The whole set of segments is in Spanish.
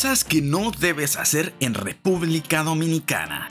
Cosas que no debes hacer en República Dominicana.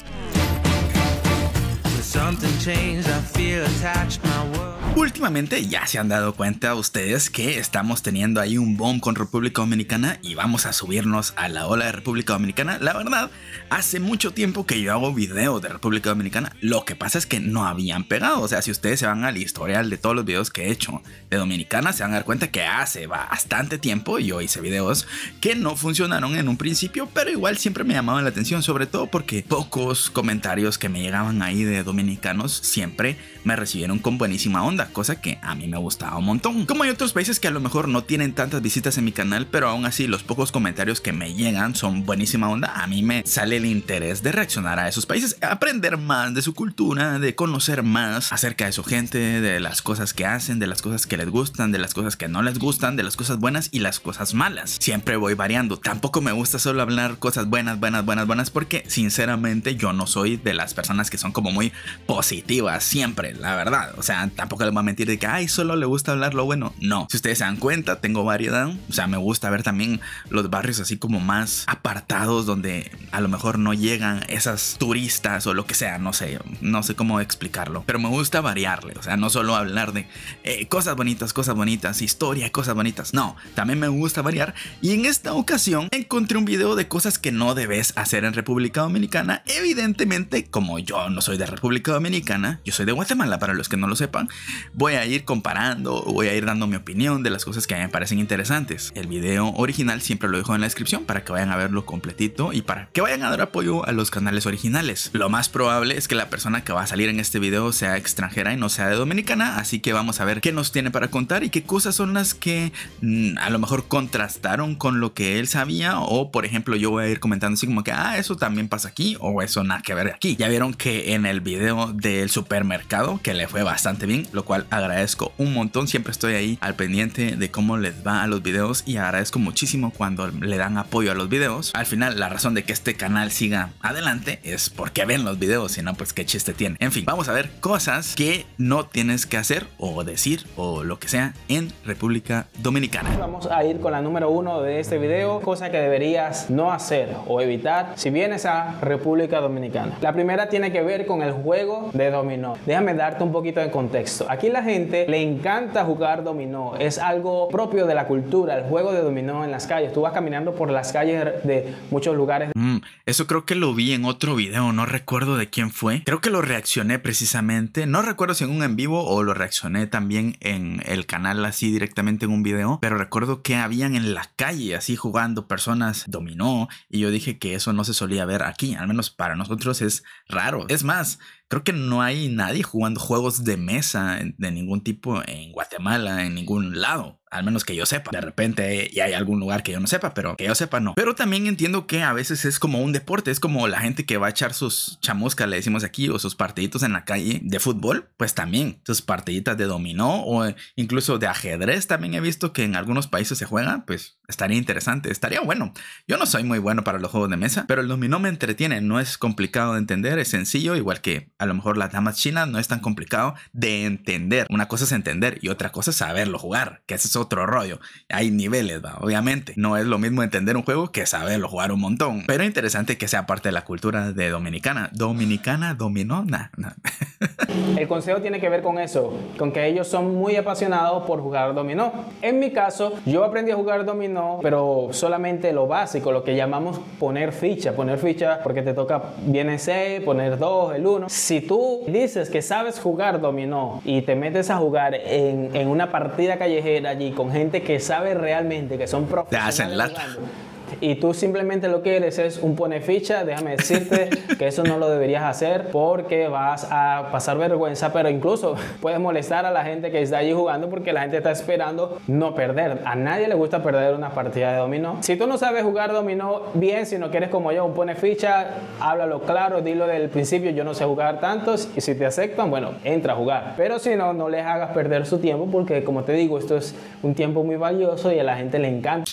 Últimamente ya se han dado cuenta ustedes que estamos teniendo ahí un boom con República Dominicana y vamos a subirnos a la ola de República Dominicana. La verdad, hace mucho tiempo que yo hago videos de República Dominicana. Lo que pasa es que no habían pegado. O sea, si ustedes se van al historial de todos los videos que he hecho de Dominicana, se van a dar cuenta que hace bastante tiempo yo hice videos que no funcionaron en un principio, pero igual siempre me llamaban la atención, sobre todo porque pocos comentarios que me llegaban ahí de dominicanos siempre me recibieron con buenísima onda cosa que a mí me gustaba un montón. Como hay otros países que a lo mejor no tienen tantas visitas en mi canal, pero aún así los pocos comentarios que me llegan son buenísima onda, a mí me sale el interés de reaccionar a esos países, aprender más de su cultura, de conocer más acerca de su gente, de las cosas que hacen, de las cosas que les gustan, de las cosas que no les gustan, de las cosas buenas y las cosas malas. Siempre voy variando, tampoco me gusta solo hablar cosas buenas, buenas, buenas, buenas, porque sinceramente yo no soy de las personas que son como muy positivas siempre, la verdad. O sea, tampoco a mentir de que, ay, solo le gusta hablar lo bueno. No, si ustedes se dan cuenta, tengo variedad. O sea, me gusta ver también los barrios así como más apartados donde a lo mejor no llegan esas turistas o lo que sea, no sé, no sé cómo explicarlo. Pero me gusta variarle, o sea, no solo hablar de eh, cosas bonitas, cosas bonitas, historia, cosas bonitas. No, también me gusta variar. Y en esta ocasión encontré un video de cosas que no debes hacer en República Dominicana. Evidentemente, como yo no soy de República Dominicana, yo soy de Guatemala, para los que no lo sepan voy a ir comparando voy a ir dando mi opinión de las cosas que me parecen interesantes. El video original siempre lo dejo en la descripción para que vayan a verlo completito y para que vayan a dar apoyo a los canales originales. Lo más probable es que la persona que va a salir en este video sea extranjera y no sea de Dominicana, así que vamos a ver qué nos tiene para contar y qué cosas son las que mm, a lo mejor contrastaron con lo que él sabía o por ejemplo yo voy a ir comentando así como que ah, eso también pasa aquí o eso nada que ver aquí. Ya vieron que en el video del supermercado que le fue bastante bien, lo cual agradezco un montón. Siempre estoy ahí al pendiente de cómo les va a los videos y agradezco muchísimo cuando le dan apoyo a los videos. Al final, la razón de que este canal siga adelante es porque ven los videos, si no, pues qué chiste tiene. En fin, vamos a ver cosas que no tienes que hacer o decir o lo que sea en República Dominicana. Vamos a ir con la número uno de este video, cosa que deberías no hacer o evitar si vienes a República Dominicana. La primera tiene que ver con el juego de dominó. Déjame darte un poquito de contexto. Aquí la gente le encanta jugar dominó. Es algo propio de la cultura, el juego de dominó en las calles. Tú vas caminando por las calles de muchos lugares. Mm, eso creo que lo vi en otro video, no recuerdo de quién fue. Creo que lo reaccioné precisamente. No recuerdo si en un en vivo o lo reaccioné también en el canal así directamente en un video. Pero recuerdo que habían en la calle así jugando personas dominó. Y yo dije que eso no se solía ver aquí. Al menos para nosotros es raro. Es más, creo que no hay nadie jugando juegos de mesa de ningún tipo en Guatemala, en ningún lado. Al menos que yo sepa. De repente y hay algún lugar que yo no sepa, pero que yo sepa no. Pero también entiendo que a veces es como un deporte, es como la gente que va a echar sus chamuscas, le decimos aquí, o sus partiditos en la calle de fútbol, pues también sus partiditas de dominó o incluso de ajedrez también he visto que en algunos países se juega, pues estaría interesante, estaría bueno. Yo no soy muy bueno para los juegos de mesa, pero el dominó me entretiene, no es complicado de entender, es sencillo, igual que a lo mejor las damas chinas no es tan complicado de entender. Una cosa es entender y otra cosa es saberlo jugar, que eso otro rollo. Hay niveles, obviamente. No es lo mismo entender un juego que saberlo jugar un montón. Pero es interesante que sea parte de la cultura de Dominicana. Dominicana dominona. El consejo tiene que ver con eso, con que ellos son muy apasionados por jugar dominó. En mi caso, yo aprendí a jugar dominó, pero solamente lo básico, lo que llamamos poner ficha. Poner ficha porque te toca, viene 6, poner 2, el 1. Si tú dices que sabes jugar dominó y te metes a jugar en, en una partida callejera allí, con gente que sabe realmente, que son profesionales y tú simplemente lo que eres es un pone ficha, déjame decirte que eso no lo deberías hacer porque vas a pasar vergüenza, pero incluso puedes molestar a la gente que está allí jugando porque la gente está esperando no perder. A nadie le gusta perder una partida de dominó. Si tú no sabes jugar dominó bien, si no quieres como yo, un pone ficha, háblalo claro, dilo del principio, yo no sé jugar tantos y si te aceptan, bueno, entra a jugar. Pero si no, no les hagas perder su tiempo porque como te digo, esto es un tiempo muy valioso y a la gente le encanta.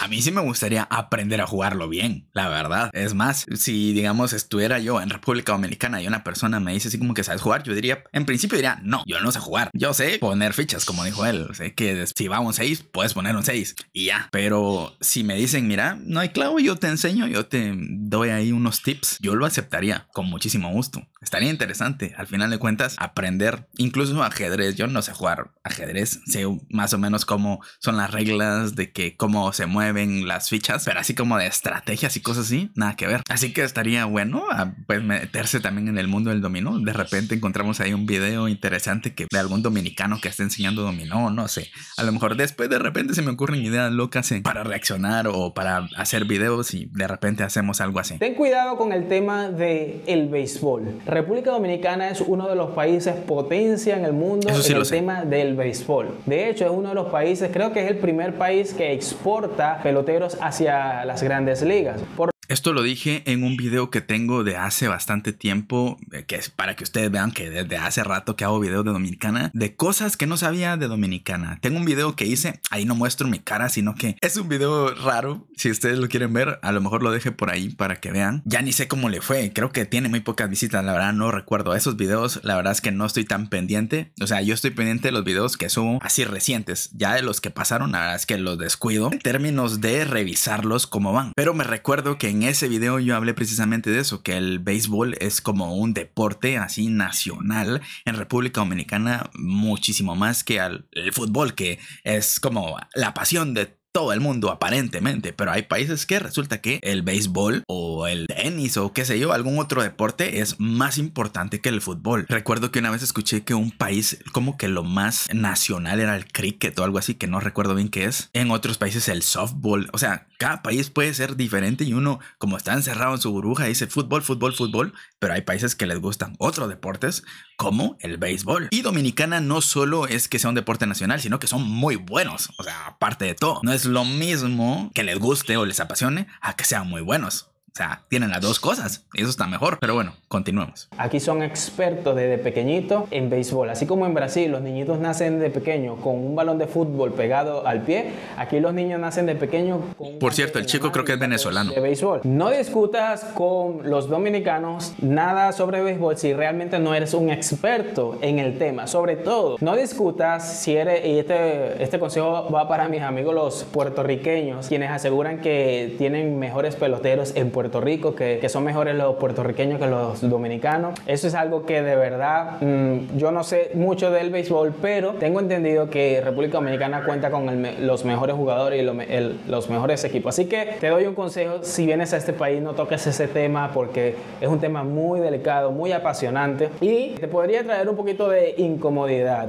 A mí sí me gustaría aprender a jugarlo bien, la verdad. Es más, si digamos estuviera yo en República Dominicana y una persona me dice así como que sabes jugar, yo diría, en principio diría, no, yo no sé jugar. Yo sé poner fichas, como dijo él. Sé que si va un 6, puedes poner un 6 y ya. Pero si me dicen, mira, no hay clavo, yo te enseño, yo te doy ahí unos tips, yo lo aceptaría con muchísimo gusto. Estaría interesante, al final de cuentas, aprender incluso ajedrez. Yo no sé jugar ajedrez, sé más o menos cómo son las reglas de que cómo se mueve ven las fichas, pero así como de estrategias y cosas así, nada que ver. Así que estaría bueno ah, pues, meterse también en el mundo del dominó. De repente encontramos ahí un video interesante que de algún dominicano que esté enseñando dominó, no sé. A lo mejor después de repente se me ocurren ideas locas eh, para reaccionar o para hacer videos y de repente hacemos algo así. Ten cuidado con el tema de el béisbol. República Dominicana es uno de los países potencia en el mundo en el tema del béisbol. De hecho, es uno de los países, creo que es el primer país que exporta peloteros hacia las grandes ligas. Esto lo dije en un video que tengo de hace bastante tiempo, eh, que es para que ustedes vean que desde hace rato que hago videos de Dominicana, de cosas que no sabía de Dominicana. Tengo un video que hice, ahí no muestro mi cara, sino que es un video raro. Si ustedes lo quieren ver, a lo mejor lo deje por ahí para que vean. Ya ni sé cómo le fue, creo que tiene muy pocas visitas, la verdad no recuerdo esos videos, la verdad es que no estoy tan pendiente. O sea, yo estoy pendiente de los videos que subo así recientes, ya de los que pasaron, la verdad es que los descuido en términos de revisarlos cómo van. Pero me recuerdo que en en ese video yo hablé precisamente de eso, que el béisbol es como un deporte así nacional en República Dominicana muchísimo más que al, el fútbol, que es como la pasión de todo el mundo aparentemente, pero hay países que resulta que el béisbol o el tenis o qué sé yo, algún otro deporte es más importante que el fútbol. Recuerdo que una vez escuché que un país como que lo más nacional era el cricket o algo así, que no recuerdo bien qué es. En otros países el softball, o sea, cada país puede ser diferente y uno como está encerrado en su burbuja dice fútbol, fútbol, fútbol, pero hay países que les gustan otros deportes como el béisbol. Y Dominicana no solo es que sea un deporte nacional, sino que son muy buenos, o sea, aparte de todo, no es es lo mismo que les guste o les apasione a que sean muy buenos tienen las dos cosas. Eso está mejor. Pero bueno, continuemos. Aquí son expertos desde pequeñito en béisbol. Así como en Brasil los niñitos nacen de pequeño con un balón de fútbol pegado al pie, aquí los niños nacen de pequeño Por cierto, el chico creo que es venezolano. De béisbol. No discutas con los dominicanos nada sobre béisbol si realmente no eres un experto en el tema. Sobre todo, no discutas si eres... Y este, este consejo va para mis amigos los puertorriqueños, quienes aseguran que tienen mejores peloteros en Puerto Puerto Rico, que, son mejores los puertorriqueños que los dominicanos. Eso es algo que de verdad mm, yo no sé mucho del béisbol, pero tengo entendido que República Dominicana cuenta con los mejores jugadores y los mejores equipos. Así que te doy un consejo, si vienes a este país no toques ese tema porque es un tema muy delicado, muy apasionante y te podría traer un poquito de incomodidad.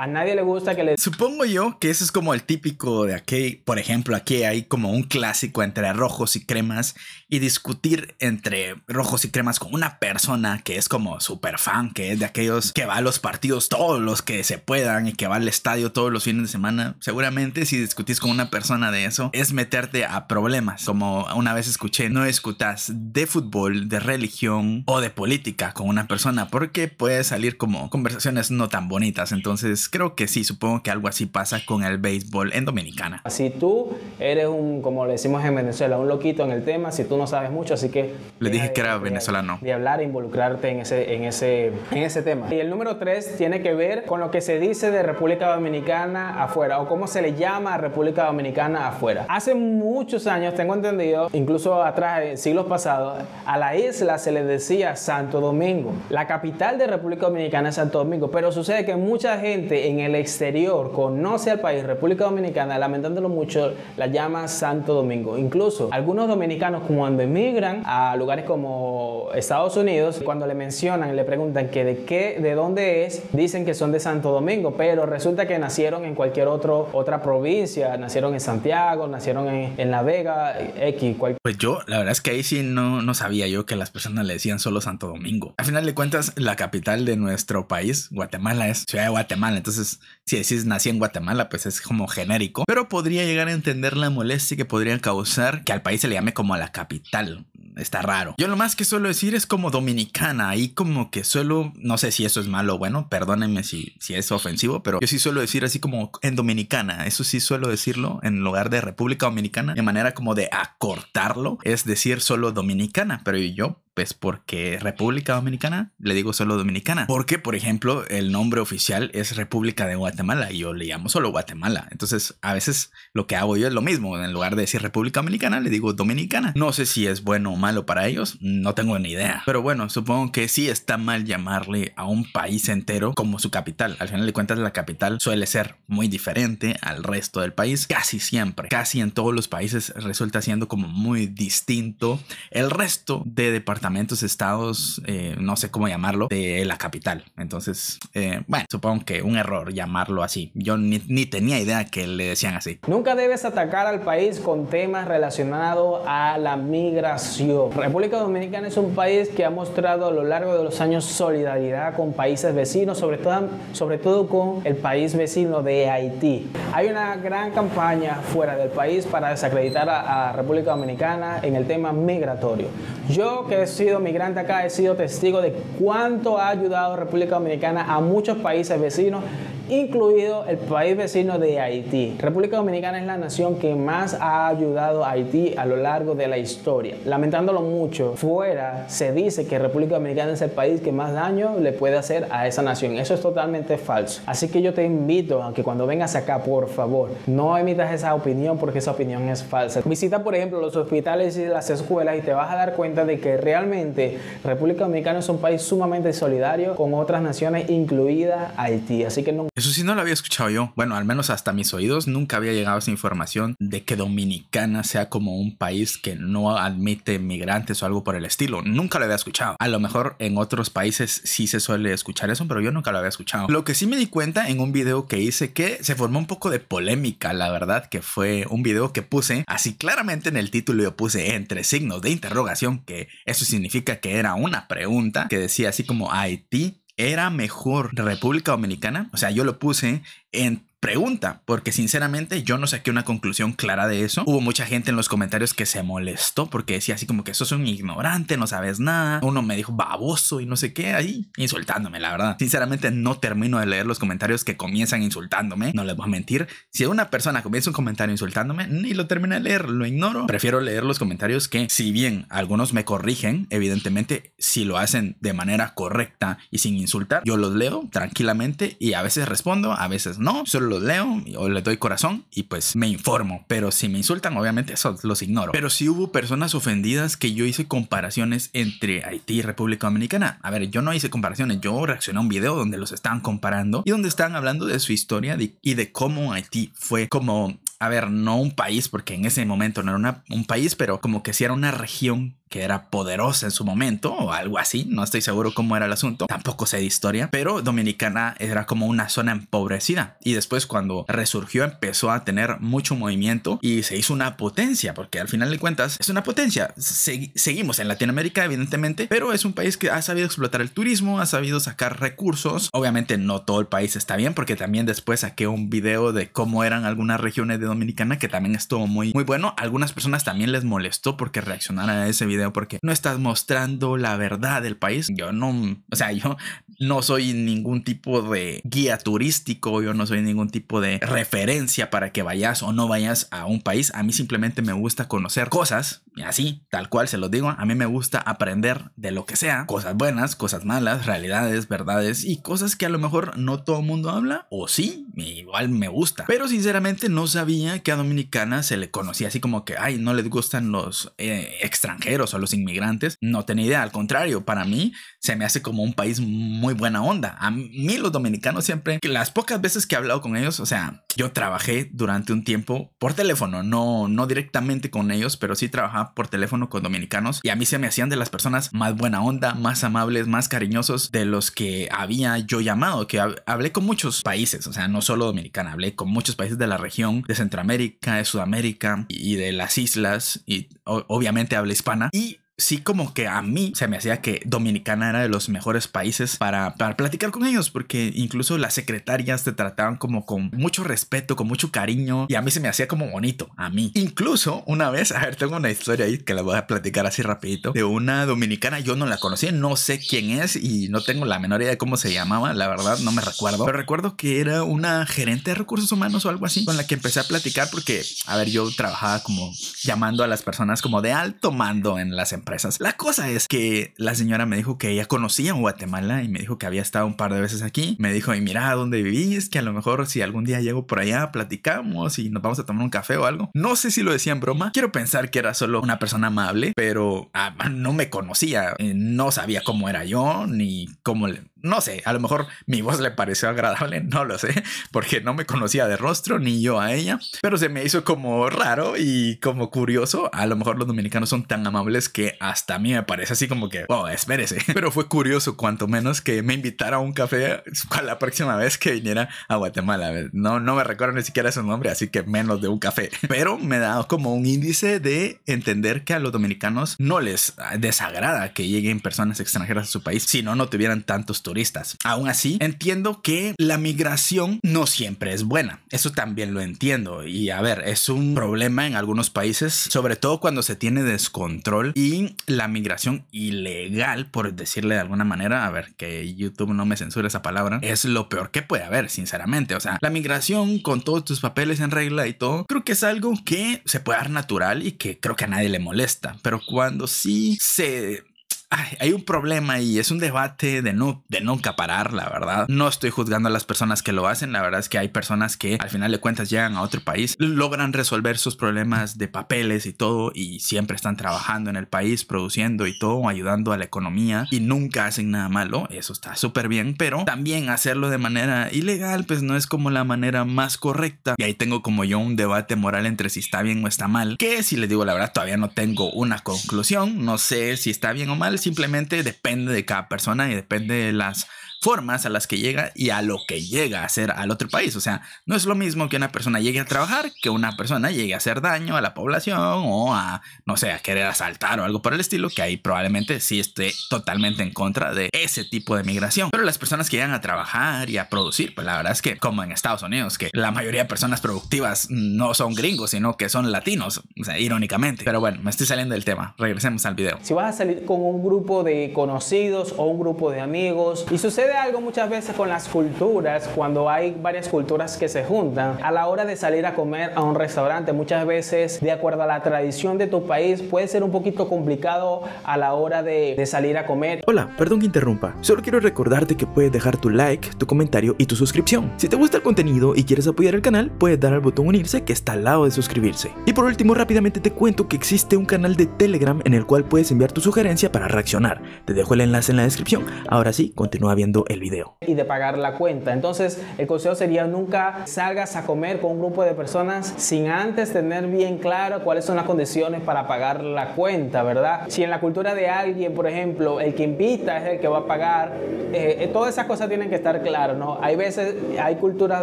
A nadie le gusta que le... Supongo yo que ese es como el típico de aquí, por ejemplo, aquí hay como un clásico entre rojos y cremas y discutir entre rojos y cremas con una persona que es como super fan, que es de aquellos que va a los partidos todos los que se puedan y que va al estadio todos los fines de semana. Seguramente si discutís con una persona de eso es meterte a problemas. Como una vez escuché, no discutas de fútbol, de religión o de política con una persona porque puede salir como conversaciones no tan bonitas. Entonces creo que sí, supongo que algo así pasa con el béisbol en Dominicana. Si tú eres un, como le decimos en Venezuela, un loquito en el tema, si tú no sabes mucho, así que... Le dije que era venezolano. De hablar e involucrarte en ese, en, ese, en ese tema. Y el número tres tiene que ver con lo que se dice de República Dominicana afuera, o cómo se le llama a República Dominicana afuera. Hace muchos años, tengo entendido, incluso atrás, en eh, siglos pasados, a la isla se le decía Santo Domingo. La capital de República Dominicana es Santo Domingo, pero sucede que mucha gente en el exterior conoce al país, República Dominicana, lamentándolo mucho, la llama Santo Domingo. Incluso algunos dominicanos cuando emigran a lugares como Estados Unidos, cuando le mencionan, le preguntan que de qué, de dónde es, dicen que son de Santo Domingo, pero resulta que nacieron en cualquier otro, otra provincia, nacieron en Santiago, nacieron en, La Vega, X. Pues yo, la verdad es que ahí sí no, no sabía yo que las personas le decían solo Santo Domingo. Al final de cuentas, la capital de nuestro país, Guatemala, es Ciudad de Guatemala. das ist si decís nací en Guatemala, pues es como genérico, pero podría llegar a entender la molestia que podría causar que al país se le llame como a la capital. Está raro. Yo lo más que suelo decir es como dominicana. Ahí como que suelo, no sé si eso es malo o bueno, perdónenme si, si es ofensivo, pero yo sí suelo decir así como en dominicana. Eso sí suelo decirlo en lugar de República Dominicana, de manera como de acortarlo, es decir, solo dominicana. Pero yo pues porque República Dominicana, le digo solo dominicana, porque por ejemplo el nombre oficial es República de Guatemala y yo le llamo solo Guatemala. Entonces, a veces lo que hago yo es lo mismo. En lugar de decir República Dominicana, le digo Dominicana. No sé si es bueno o malo para ellos, no tengo ni idea. Pero bueno, supongo que sí está mal llamarle a un país entero como su capital. Al final de cuentas, la capital suele ser muy diferente al resto del país. Casi siempre, casi en todos los países resulta siendo como muy distinto el resto de departamentos, estados, eh, no sé cómo llamarlo, de la capital. Entonces, eh, bueno, supongo que un error llamar así. Yo ni, tenía idea que le decían así. Nunca debes atacar al país con temas relacionados a la migración. República Dominicana es un país que ha mostrado a lo largo de los años solidaridad con países vecinos, sobre todo, sobre todo con el país vecino de Haití. Hay una gran campaña fuera del país para desacreditar a, a República Dominicana en el tema migratorio. Yo que he sido migrante acá he sido testigo de cuánto ha ayudado República Dominicana a muchos países vecinos, incluso incluido el país vecino de Haití. República Dominicana es la nación que más ha ayudado a Haití a lo largo de la historia. Lamentándolo mucho, fuera se dice que República Dominicana es el país que más daño le puede hacer a esa nación. Eso es totalmente falso. Así que yo te invito a que cuando vengas acá, por favor, no emitas esa opinión porque esa opinión es falsa. Visita, por ejemplo, los hospitales y las escuelas y te vas a dar cuenta de que realmente República Dominicana es un país sumamente solidario con otras naciones, incluida Haití. Así que no... Eso sí no lo había escuchado yo. Bueno, al menos hasta mis oídos nunca había llegado esa información de que Dominicana sea como un país que no admite migrantes o algo por el estilo. Nunca lo había escuchado. A lo mejor en otros países sí se suele escuchar eso, pero yo nunca lo había escuchado. Lo que sí me di cuenta en un video que hice que se formó un poco de polémica, la verdad, que fue un video que puse así claramente en el título yo puse entre signos de interrogación, que eso significa que era una pregunta que decía así como Haití era mejor República Dominicana. O sea, yo lo puse en pregunta, porque sinceramente yo no saqué una conclusión clara de eso. Hubo mucha gente en los comentarios que se molestó porque decía así como que sos un ignorante, no sabes nada. Uno me dijo baboso y no sé qué, ahí insultándome, la verdad. Sinceramente no termino de leer los comentarios que comienzan insultándome, no les voy a mentir. Si una persona comienza un comentario insultándome, ni lo termina de leer, lo ignoro. Prefiero leer los comentarios que, si bien algunos me corrigen, evidentemente si lo hacen de manera correcta y sin insultar, yo los leo tranquilamente y a veces respondo, a veces no, los leo o les doy corazón y pues me informo. Pero si me insultan, obviamente eso los ignoro. Pero si hubo personas ofendidas que yo hice comparaciones entre Haití y República Dominicana. A ver, yo no hice comparaciones, yo reaccioné a un video donde los estaban comparando y donde estaban hablando de su historia y de cómo Haití fue como a ver, no un país, porque en ese momento no era un país, pero como que sí era una región que era poderosa en su momento o algo así, no estoy seguro cómo era el asunto, tampoco sé de historia, pero Dominicana era como una zona empobrecida y después cuando resurgió empezó a tener mucho movimiento y se hizo una potencia, porque al final de cuentas es una potencia, seguimos en Latinoamérica evidentemente, pero es un país que ha sabido explotar el turismo, ha sabido sacar recursos, obviamente no todo el país está bien porque también después saqué un video de cómo eran algunas regiones de Dominicana que también estuvo muy, muy bueno, algunas personas también les molestó porque reaccionaron a ese video porque no estás mostrando la verdad del país. Yo no, o sea, yo no soy ningún tipo de guía turístico, yo no soy ningún tipo de referencia para que vayas o no vayas a un país. A mí simplemente me gusta conocer cosas, así, tal cual se los digo. A mí me gusta aprender de lo que sea, cosas buenas, cosas malas, realidades, verdades y cosas que a lo mejor no todo el mundo habla, o sí, igual me gusta. Pero sinceramente no sabía que a Dominicana se le conocía así como que, ay, no les gustan los eh, extranjeros o a los inmigrantes, no tenía idea. Al contrario, para mí se me hace como un país muy buena onda. A mí los dominicanos siempre, las pocas veces que he hablado con ellos, o sea, yo trabajé durante un tiempo por teléfono, no, no directamente con ellos, pero sí trabajaba por teléfono con dominicanos y a mí se me hacían de las personas más buena onda, más amables, más cariñosos de los que había yo llamado, que hablé con muchos países, o sea, no solo dominicana, hablé con muchos países de la región, de Centroamérica, de Sudamérica y de las islas y obviamente habla hispana sí como que a mí se me hacía que Dominicana era de los mejores países para, platicar con ellos, porque incluso las secretarias te trataban como con mucho respeto, con mucho cariño, y a mí se me hacía como bonito, a mí. Incluso una vez, a ver, tengo una historia ahí que la voy a platicar así rapidito, de una dominicana, yo no la conocí, no sé quién es y no tengo la menor idea de cómo se llamaba, la verdad no me recuerdo, pero recuerdo que era una gerente de recursos humanos o algo así, con la que empecé a platicar porque, a ver, yo trabajaba como llamando a las personas como de alto mando en las empresas la cosa es que la señora me dijo que ella conocía Guatemala y me dijo que había estado un par de veces aquí. Me dijo, y mira, ¿dónde vivís? Que a lo mejor si algún día llego por allá, platicamos y nos vamos a tomar un café o algo. No sé si lo decía en broma. Quiero pensar que era solo una persona amable, pero ah, no me conocía. Eh, no sabía cómo era yo ni cómo le no sé, a lo mejor mi voz le pareció agradable, no lo sé, porque no me conocía de rostro ni yo a ella, pero se me hizo como raro y como curioso. A lo mejor los dominicanos son tan amables que hasta a mí me parece así como que, Oh, espérese. Pero fue curioso, cuanto menos que me invitara a un café a la próxima vez que viniera a Guatemala. No, no me recuerdo ni siquiera su nombre, así que menos de un café. Pero me da como un índice de entender que a los dominicanos no les desagrada que lleguen personas extranjeras a su país, si no, no tuvieran tantos turistas. Aún así, entiendo que la migración no siempre es buena. Eso también lo entiendo. Y a ver, es un problema en algunos países, sobre todo cuando se tiene descontrol y la migración ilegal, por decirle de alguna manera, a ver, que YouTube no me censure esa palabra, es lo peor que puede haber, sinceramente. O sea, la migración con todos tus papeles en regla y todo, creo que es algo que se puede dar natural y que creo que a nadie le molesta. Pero cuando sí se hay un problema y es un debate de no, de nunca parar, la verdad. No estoy juzgando a las personas que lo hacen, la verdad es que hay personas que al final de cuentas llegan a otro país, logran resolver sus problemas de papeles y todo y siempre están trabajando en el país, produciendo y todo, ayudando a la economía y nunca hacen nada malo, eso está súper bien, pero también hacerlo de manera ilegal pues no es como la manera más correcta y ahí tengo como yo un debate moral entre si está bien o está mal, que si les digo la verdad todavía no tengo una conclusión, no sé si está bien o mal, simplemente depende de cada persona y depende de las formas a las que llega y a lo que llega a hacer al otro país. O sea, no es lo mismo que una persona llegue a trabajar que una persona llegue a hacer daño a la población o a, no sé, a querer asaltar o algo por el estilo, que ahí probablemente sí esté totalmente en contra de ese tipo de migración. Pero las personas que llegan a trabajar y a producir, pues la verdad es que como en Estados Unidos, que la mayoría de personas productivas no son gringos, sino que son latinos, o sea, irónicamente. Pero bueno, me estoy saliendo del tema. Regresemos al video. Si vas a salir con un grupo de conocidos o un grupo de amigos y sucede algo muchas veces con las culturas, cuando hay varias culturas que se juntan. A la hora de salir a comer a un restaurante, muchas veces, de acuerdo a la tradición de tu país, puede ser un poquito complicado a la hora de, de salir a comer. Hola, perdón que interrumpa. Solo quiero recordarte que puedes dejar tu like, tu comentario y tu suscripción. Si te gusta el contenido y quieres apoyar el canal, puedes dar al botón unirse que está al lado de suscribirse. Y por último, rápidamente te cuento que existe un canal de Telegram en el cual puedes enviar tu sugerencia para reaccionar. Te dejo el enlace en la descripción. Ahora sí, continúa viendo el video. Y de pagar la cuenta. Entonces, el consejo sería nunca salgas a comer con un grupo de personas sin antes tener bien claro cuáles son las condiciones para pagar la cuenta, ¿verdad? Si en la cultura de alguien, por ejemplo, el que invita es el que va a pagar, eh, eh, todas esas cosas tienen que estar claras, ¿no? Hay veces, hay culturas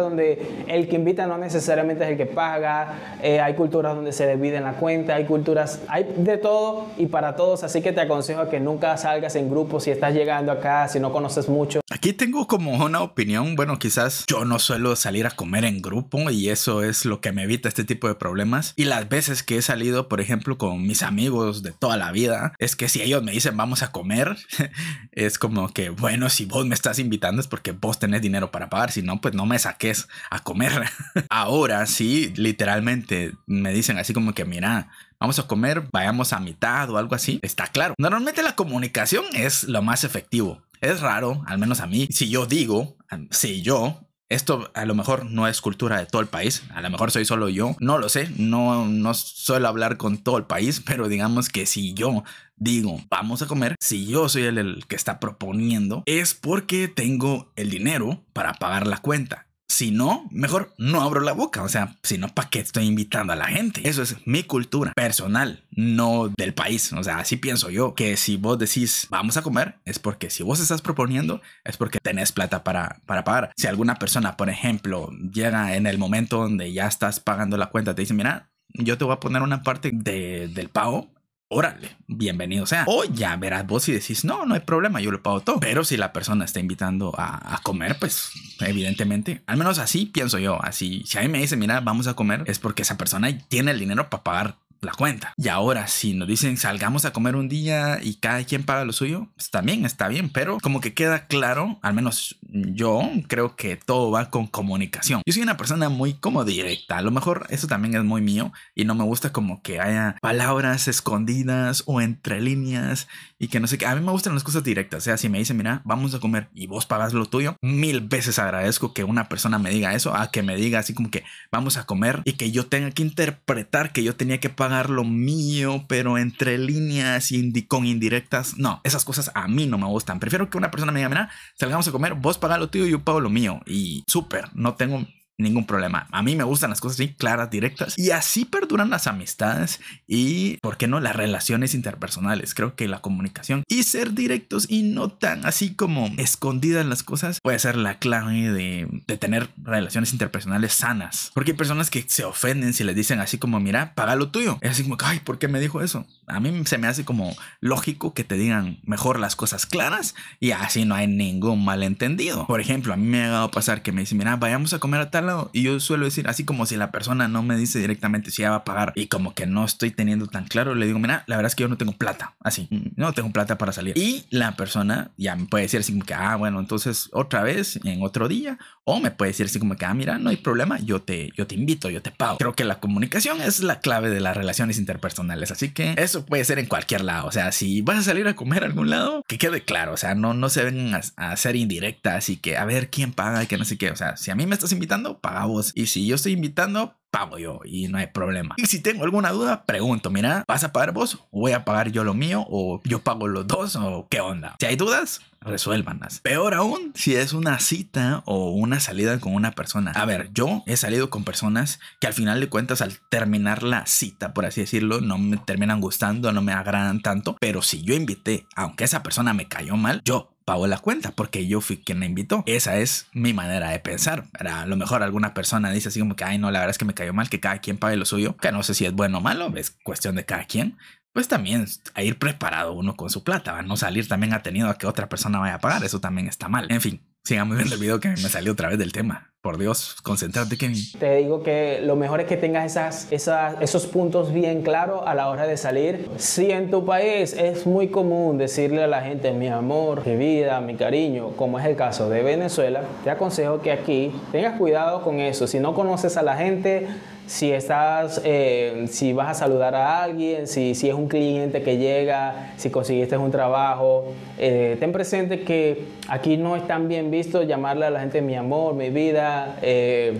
donde el que invita no necesariamente es el que paga, eh, hay culturas donde se dividen la cuenta, hay culturas, hay de todo y para todos, así que te aconsejo que nunca salgas en grupo si estás llegando acá, si no conoces mucho. Aquí tengo como una opinión, bueno, quizás yo no suelo salir a comer en grupo y eso es lo que me evita este tipo de problemas. Y las veces que he salido, por ejemplo, con mis amigos de toda la vida, es que si ellos me dicen vamos a comer, es como que, bueno, si vos me estás invitando es porque vos tenés dinero para pagar, si no, pues no me saques a comer. Ahora sí, literalmente me dicen así como que, mira, vamos a comer, vayamos a mitad o algo así. Está claro. Normalmente la comunicación es lo más efectivo. Es raro, al menos a mí, si yo digo, si yo esto a lo mejor no es cultura de todo el país, a lo mejor soy solo yo, no lo sé, no, no suelo hablar con todo el país, pero digamos que si yo digo vamos a comer, si yo soy el, el que está proponiendo, es porque tengo el dinero para pagar la cuenta. Si no, mejor no abro la boca. O sea, si no, ¿para qué estoy invitando a la gente? Eso es mi cultura personal, no del país. O sea, así pienso yo. Que si vos decís, vamos a comer, es porque si vos estás proponiendo, es porque tenés plata para, pagar. Si alguna persona, por ejemplo, llega en el momento donde ya estás pagando la cuenta, te dice, mira, yo te voy a poner una parte del pago órale, bienvenido sea. O ya verás vos y decís, no, no hay problema, yo lo pago todo. Pero si la persona está invitando a, comer, pues evidentemente, al menos así pienso yo, así, si a mí me dice mira, vamos a comer, es porque esa persona tiene el dinero para pagar la cuenta. Y ahora, si nos dicen salgamos a comer un día y cada quien paga lo suyo, pues también está bien, pero como que queda claro, al menos yo creo que todo va con comunicación. Yo soy una persona muy como directa, a lo mejor eso también es muy mío y no me gusta como que haya palabras escondidas o entre líneas y que no sé qué. A mí me gustan las cosas directas, o sea, si me dicen, mira, vamos a comer y vos pagas lo tuyo, mil veces agradezco que una persona me diga eso, a que me diga así como que vamos a comer y que yo tenga que interpretar que yo tenía que pagar pagar lo mío, pero entre líneas y con indirectas, no, esas cosas a mí no me gustan. Prefiero que una persona me diga, mira, salgamos a comer, vos pagá lo tuyo y yo pago lo mío. Y súper, no tengo ningún problema. A mí me gustan las cosas claras, directas. Y así perduran las amistades y, ¿por qué no?, las relaciones interpersonales. Creo que la comunicación y ser directos y no tan así como escondidas las cosas puede ser la clave de, de tener relaciones interpersonales sanas. Porque hay personas que se ofenden si les dicen así como, mira, paga lo tuyo. Es así como, ay, ¿por qué me dijo eso? a mí se me hace como lógico que te digan mejor las cosas claras y así no hay ningún malentendido. Por ejemplo, a mí me ha dado pasar que me dice mira, vayamos a comer a tal lado. Y yo suelo decir, así como si la persona no me dice directamente si ya va a pagar y como que no estoy teniendo tan claro, le digo, mira, la verdad es que yo no tengo plata. Así, no tengo plata para salir. Y la persona ya me puede decir así como que, ah, bueno, entonces otra vez, en otro día. O me puede decir así como que, ah, mira, no hay problema, yo te, yo te invito, yo te pago. Creo que la comunicación es la clave de las relaciones interpersonales. Así que eso puede ser en cualquier lado. O sea, si vas a salir a comer a algún lado, que quede claro. O sea, no, no se vengan a, hacer indirectas y que a ver quién paga y que no sé qué. O sea, si a mí me estás invitando, paga vos Y si yo estoy invitando, pago yo y no hay problema. Y si tengo alguna duda, pregunto, mira, ¿vas a pagar vos? ¿O voy a pagar yo lo mío? ¿O yo pago los dos? ¿O qué onda? Si hay dudas, resuélvanlas. Peor aún, si es una cita o una salida con una persona. A ver, yo he salido con personas que al final de cuentas al terminar la cita, por así decirlo, no me terminan gustando, no me agradan tanto, pero si yo invité, aunque esa persona me cayó mal, yo pago la cuenta porque yo fui quien la invitó. Esa es mi manera de pensar. A lo mejor alguna persona dice así como que, ay, no, la verdad es que me cayó mal que cada quien pague lo suyo, que no sé si es bueno o malo, es cuestión de cada quien. Pues también a ir preparado uno con su plata, no salir también atenido a que otra persona vaya a pagar, eso también está mal. En fin, Sigamos viendo el video que me salió otra vez del tema. Por Dios, concéntrate, Kevin. Te digo que lo mejor es que tengas esas, esas, esos puntos bien claros a la hora de salir. Si en tu país es muy común decirle a la gente mi amor, mi vida, mi cariño, como es el caso de Venezuela, te aconsejo que aquí tengas cuidado con eso. Si no conoces a la gente, si estás, eh, si vas a saludar a alguien, si, si, es un cliente que llega, si consiguiste un trabajo, eh, ten presente que aquí no es tan bien visto llamarle a la gente mi amor, mi vida, eh,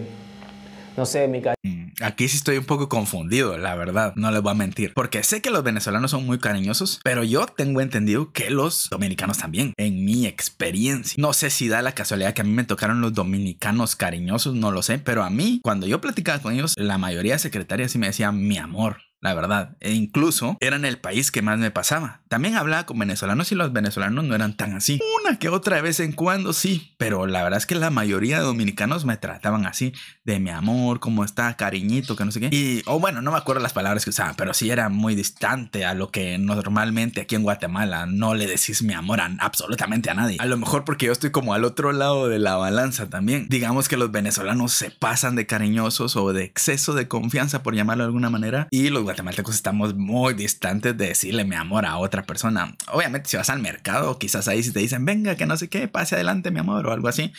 no sé, mi cariño. Aquí sí estoy un poco confundido, la verdad, no les voy a mentir, porque sé que los venezolanos son muy cariñosos, pero yo tengo entendido que los dominicanos también, en mi experiencia. No sé si da la casualidad que a mí me tocaron los dominicanos cariñosos, no lo sé, pero a mí, cuando yo platicaba con ellos, la mayoría de secretarias sí me decían mi amor, la verdad. E incluso eran el país que más me pasaba. También hablaba con venezolanos y los venezolanos no eran tan así. Una que otra vez en cuando sí, pero la verdad es que la mayoría de dominicanos me trataban así, de mi amor, cómo está, cariñito, que no sé qué. Y, o bueno, no me acuerdo las palabras que usaban, pero sí era muy distante a lo que normalmente aquí en Guatemala no le decís mi amor a absolutamente a nadie. A lo mejor porque yo estoy como al otro lado de la balanza también. Digamos que los venezolanos se pasan de cariñosos o de exceso de confianza, por llamarlo de alguna manera, y los guatemaltecos estamos muy distantes de decirle mi amor a otra persona. Obviamente si vas al mercado, quizás ahí si te dicen, venga, que no sé qué, pase adelante mi amor o algo así,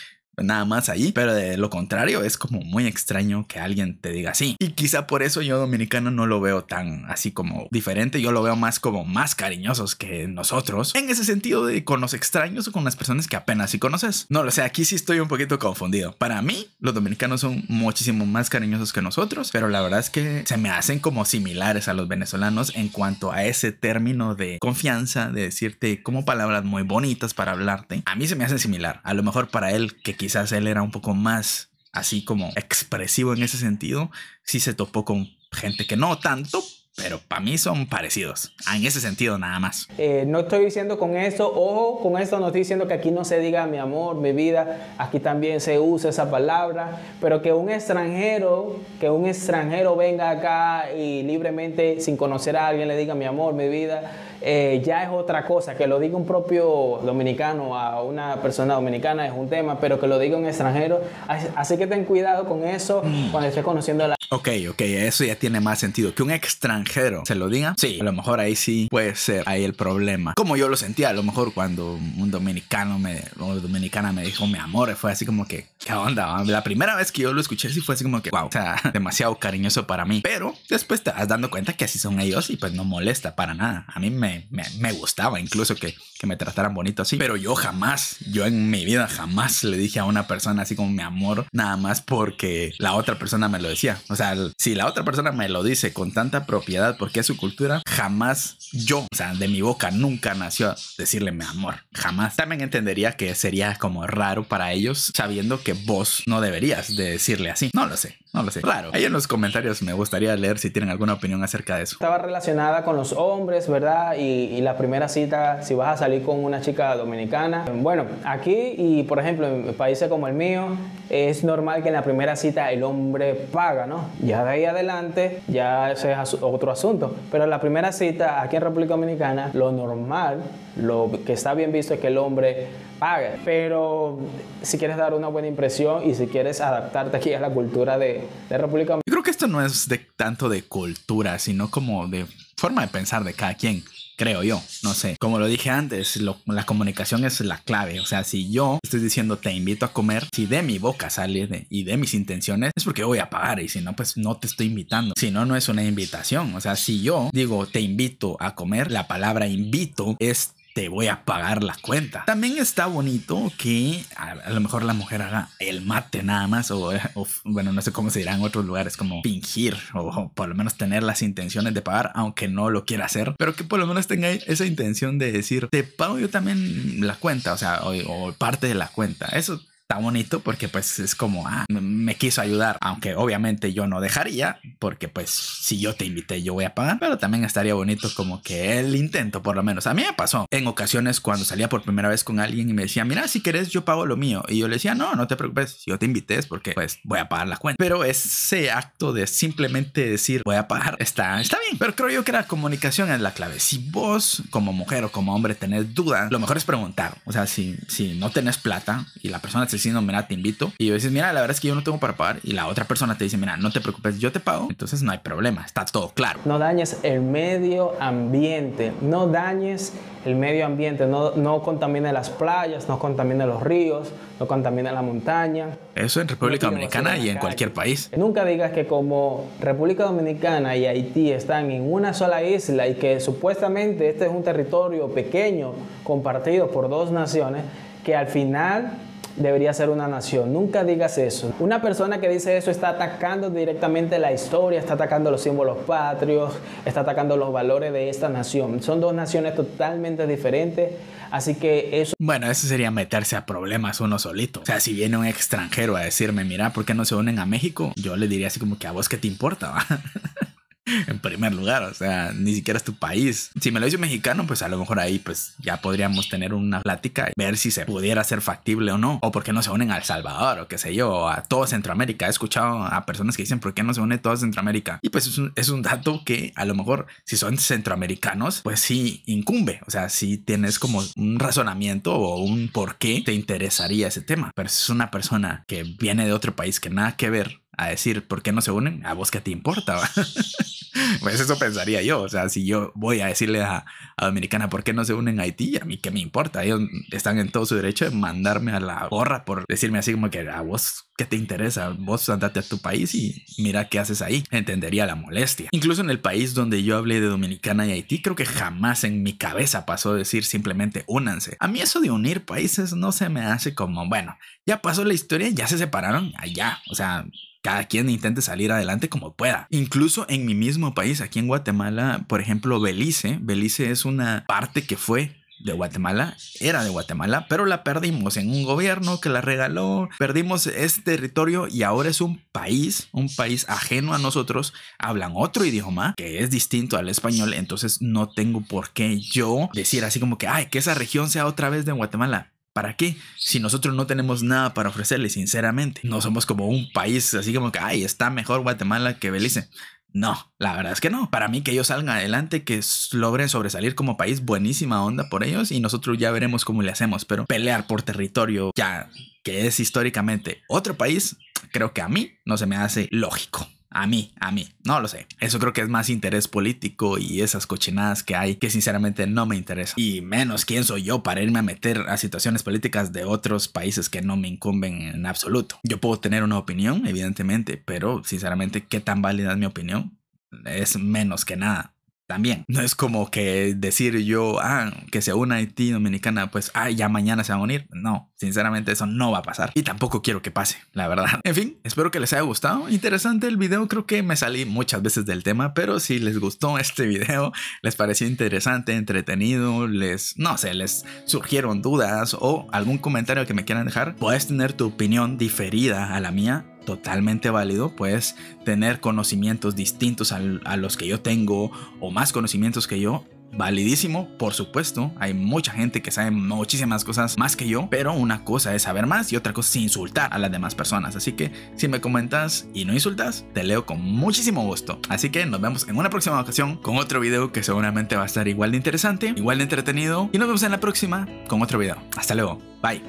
nada más ahí, pero de lo contrario es como muy extraño que alguien te diga así. Y quizá por eso yo dominicano no lo veo tan así como diferente, yo lo veo más como más cariñosos que nosotros, en ese sentido de con los extraños o con las personas que apenas si conoces. No lo sé, aquí sí estoy un poquito confundido. Para mí, los dominicanos son muchísimo más cariñosos que nosotros, pero la verdad es que se me hacen como similares a los venezolanos en cuanto a ese término de confianza, de decirte como palabras muy bonitas para hablarte. A mí se me hacen similar, a lo mejor para él que quizá quizás él era un poco más así como expresivo en ese sentido, si se topó con gente que no tanto, pero para mí son parecidos, en ese sentido nada más. Eh, no estoy diciendo con eso, ojo, con esto no estoy diciendo que aquí no se diga mi amor, mi vida, aquí también se usa esa palabra, pero que un extranjero, que un extranjero venga acá y libremente, sin conocer a alguien, le diga mi amor, mi vida, eh, ya es otra cosa, que lo diga un propio dominicano a una persona dominicana es un tema, pero que lo diga un extranjero, así que ten cuidado con eso mm. cuando estés conociendo a la Ok, ok, eso ya tiene más sentido. Que un extranjero se lo diga, sí, a lo mejor ahí sí puede ser ahí el problema. Como yo lo sentía, a lo mejor cuando un dominicano me, o dominicana me dijo mi amor, fue así como que, ¿qué onda? La primera vez que yo lo escuché sí fue así como que, wow, o sea, demasiado cariñoso para mí. Pero después te vas dando cuenta que así son ellos y pues no molesta para nada. A mí me, gustaba incluso que, me trataran bonito así. Pero yo jamás, yo en mi vida jamás le dije a una persona así como mi amor, nada más porque la otra persona me lo decía. O sea, si la otra persona me lo dice con tanta propiedad porque es su cultura, jamás yo, o sea, de mi boca nunca nació decirle mi amor, jamás. También entendería que sería como raro para ellos sabiendo que vos no deberías de decirle así. No lo sé, no lo sé. Ahí en los comentarios me gustaría leer si tienen alguna opinión acerca de eso. Estaba relacionada con los hombres, ¿verdad? Y, la primera cita, si vas a salir con una chica dominicana. Bueno, aquí y por ejemplo en países como el mío, es normal que en la primera cita el hombre paga, ¿no? Ya de ahí adelante, ya ese es otro asunto. Pero en la primera cita aquí en República Dominicana, lo normal, lo que está bien visto es que el hombre pague. Pero si quieres dar una buena impresión y si quieres adaptarte aquí a la cultura de, República Yo creo que esto no es de, tanto de cultura, sino como de forma de pensar de cada quien creo yo, no sé. Como lo dije antes, la comunicación es la clave. O sea, si yo estoy diciendo te invito a comer, si de mi boca sale y de mis intenciones, es porque voy a pagar y si no, pues no te estoy invitando. Si no, no es una invitación. O sea, si yo digo te invito a comer, la palabra invito es te voy a pagar la cuenta. También está bonito que a, lo mejor la mujer haga el mate nada más, o, eh, bueno, no sé cómo se dirán en otros lugares, como fingir, o, por lo menos tener las intenciones de pagar, aunque no lo quiera hacer, pero que por lo menos tenga esa intención de decir, te pago yo también la cuenta, o sea, o, o parte de la cuenta. Eso está bonito porque pues es como, ah, me quiso ayudar, aunque obviamente yo no dejaría, porque pues si yo te invité yo voy a pagar, pero también estaría bonito como que el intento por lo menos. A mí me pasó en ocasiones cuando salía por primera vez con alguien y me decía, mira, si querés yo pago lo mío. Y yo le decía, no, no te preocupes, si yo te invité es porque pues voy a pagar la cuenta. Pero ese acto de simplemente decir voy a pagar está, está bien, pero creo yo que la comunicación es la clave. Si vos como mujer o como hombre tenés dudas, lo mejor es preguntar. O sea, si, si no tenés plata y la persona te diciendo, mira, te invito. Y yo dices, mira, la verdad es que yo no tengo para pagar. Y la otra persona te dice, mira, no te preocupes, yo te pago. Entonces no hay problema, está todo claro. No dañes el medio ambiente, no dañes el medio ambiente, no, no las playas, no contamine los ríos, no contamine la montaña. Eso en República Dominicana y en cualquier país. Nunca digas que como República Dominicana y Haití están en una sola isla y que supuestamente este es un territorio pequeño compartido por dos naciones, que al final debería ser una nación. Nunca digas eso. Una persona que dice eso está atacando directamente la historia, está atacando los símbolos patrios, está atacando los valores de esta nación. Son dos naciones totalmente diferentes. Así que eso... Bueno, eso sería meterse a problemas uno solito. O sea, si viene un extranjero a decirme, mira, ¿por qué no se unen a México? Yo le diría así como que a vos qué te importa, va? en primer lugar, o sea, ni siquiera es tu país. Si me lo dice mexicano, pues a lo mejor ahí pues ya podríamos tener una plática y ver si se pudiera ser factible o no, o por qué no se unen al Salvador o qué sé yo, a todo Centroamérica. He escuchado a personas que dicen, ¿por qué no se une toda Centroamérica? Y pues es un, es un dato que a lo mejor si son centroamericanos, pues sí incumbe, o sea, si tienes como un razonamiento o un por qué te interesaría ese tema, pero si es una persona que viene de otro país que nada que ver, a decir, ¿por qué no se unen? ¿A vos qué te importa? pues eso pensaría yo. O sea, si yo voy a decirle a, a Dominicana, ¿por qué no se unen a Haití? ¿A mí qué me importa? Ellos están en todo su derecho de mandarme a la gorra por decirme así como que a vos qué te interesa, vos andate a tu país y mira qué haces ahí. Entendería la molestia. Incluso en el país donde yo hablé de Dominicana y Haití, creo que jamás en mi cabeza pasó decir simplemente únanse. A mí eso de unir países no se me hace como, bueno, ya pasó la historia, ya se separaron allá. O sea, cada quien intente salir adelante como pueda. Incluso en mi mismo país, aquí en Guatemala, por ejemplo, Belice, Belice es una parte que fue de Guatemala, era de Guatemala, pero la perdimos en un gobierno que la regaló, perdimos este territorio y ahora es un país, un país ajeno a nosotros, hablan otro idioma que es distinto al español, entonces no tengo por qué yo decir así como que, ay, que esa región sea otra vez de Guatemala. ¿Para qué? Si nosotros no tenemos nada para ofrecerle, sinceramente. No somos como un país así como que, ay, está mejor Guatemala que Belice. No, la verdad es que no. Para mí que ellos salgan adelante, que logren sobresalir como país, buenísima onda por ellos y nosotros ya veremos cómo le hacemos, pero pelear por territorio ya que es históricamente otro país, creo que a mí no se me hace lógico. A mí, a mí, no lo sé. Eso creo que es más interés político y esas cochinadas que hay que sinceramente no me interesan. Y menos quién soy yo para irme a meter a situaciones políticas de otros países que no me incumben en absoluto. Yo puedo tener una opinión, evidentemente, pero sinceramente, ¿qué tan válida es mi opinión? Es menos que nada también. No es como que decir yo, ah, que se una Haití Dominicana, pues, ah, ya mañana se van a unir. No. Sinceramente eso no va a pasar y tampoco quiero que pase, la verdad. En fin, espero que les haya gustado. Interesante el video, creo que me salí muchas veces del tema, pero si les gustó este video, les pareció interesante, entretenido, les, no sé, les surgieron dudas o algún comentario que me quieran dejar, puedes tener tu opinión diferida a la mía totalmente válido, puedes tener conocimientos distintos a los que yo tengo o más conocimientos que yo validísimo, por supuesto. Hay mucha gente que sabe muchísimas cosas más que yo, pero una cosa es saber más y otra cosa es insultar a las demás personas. Así que si me comentas y no insultas, te leo con muchísimo gusto. Así que nos vemos en una próxima ocasión con otro video que seguramente va a estar igual de interesante, igual de entretenido. Y nos vemos en la próxima con otro video. Hasta luego. Bye.